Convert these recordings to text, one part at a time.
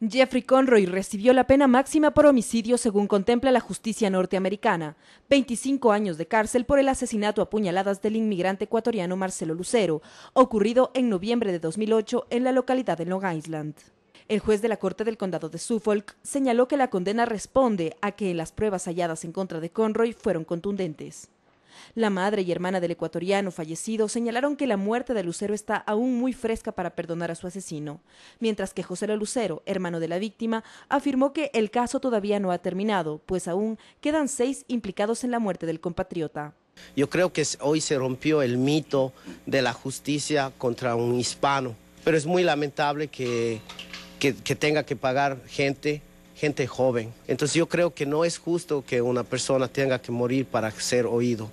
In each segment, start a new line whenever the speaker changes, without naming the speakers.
Jeffrey Conroy recibió la pena máxima por homicidio según contempla la justicia norteamericana, 25 años de cárcel por el asesinato a puñaladas del inmigrante ecuatoriano Marcelo Lucero, ocurrido en noviembre de 2008 en la localidad de Long Island. El juez de la Corte del Condado de Suffolk señaló que la condena responde a que las pruebas halladas en contra de Conroy fueron contundentes. La madre y hermana del ecuatoriano fallecido señalaron que la muerte de Lucero está aún muy fresca para perdonar a su asesino, mientras que José Lucero, hermano de la víctima, afirmó que el caso todavía no ha terminado, pues aún quedan seis implicados en la muerte del compatriota.
Yo creo que hoy se rompió el mito de la justicia contra un hispano, pero es muy lamentable que, que, que tenga que pagar gente gente joven. Entonces yo creo que no es justo que una persona tenga que morir para ser oído.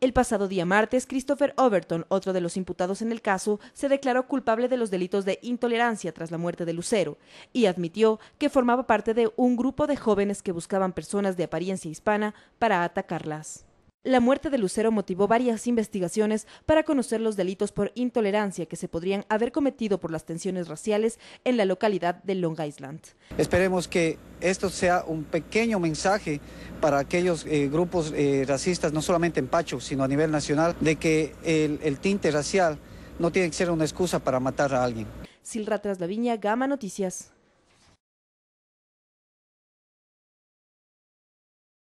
El pasado día martes, Christopher Overton, otro de los imputados en el caso, se declaró culpable de los delitos de intolerancia tras la muerte de Lucero y admitió que formaba parte de un grupo de jóvenes que buscaban personas de apariencia hispana para atacarlas. La muerte de Lucero motivó varias investigaciones para conocer los delitos por intolerancia que se podrían haber cometido por las tensiones raciales en la localidad de Long Island.
Esperemos que esto sea un pequeño mensaje para aquellos eh, grupos eh, racistas, no solamente en Pacho, sino a nivel nacional, de que el, tinte racial no tiene que ser una excusa para matar a alguien.
Silra Traslaviña, Gama Noticias.